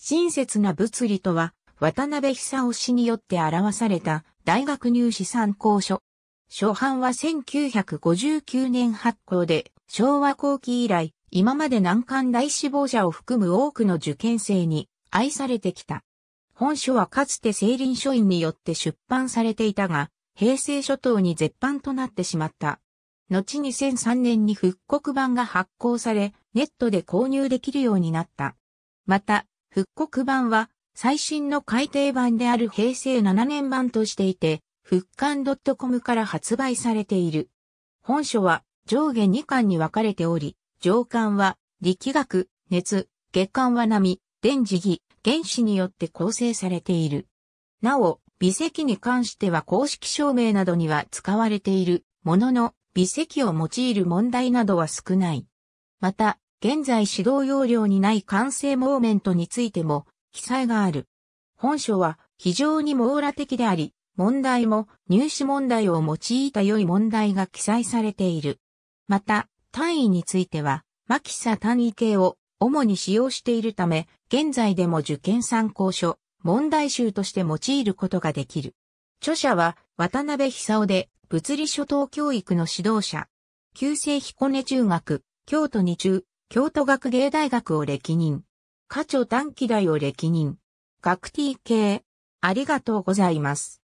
親切な物理とは、渡辺久夫氏によって表された大学入試参考書。初版は1959年発行で、昭和後期以来、今まで難関大志望者を含む多くの受験生に愛されてきた。本書はかつて成林書院によって出版されていたが、平成初頭に絶版となってしまった。後に2003年に復刻版が発行され、ネットで購入できるようになった。また、復刻版は最新の改訂版である平成7年版としていて、復刊 .com から発売されている。本書は上下2巻に分かれており、上巻は力学、熱、月間は波、電磁儀、原子によって構成されている。なお、微積に関しては公式証明などには使われているものの、微積を用いる問題などは少ない。また、現在指導要領にない完成モーメントについても記載がある。本書は非常に網羅的であり、問題も入試問題を用いた良い問題が記載されている。また、単位については、マキサ単位系を主に使用しているため、現在でも受験参考書、問題集として用いることができる。著者は渡辺久夫で物理初等教育の指導者。旧制彦根中学、京都二中、京都学芸大学を歴任。課長短期大を歴任。学 T 系。ありがとうございます。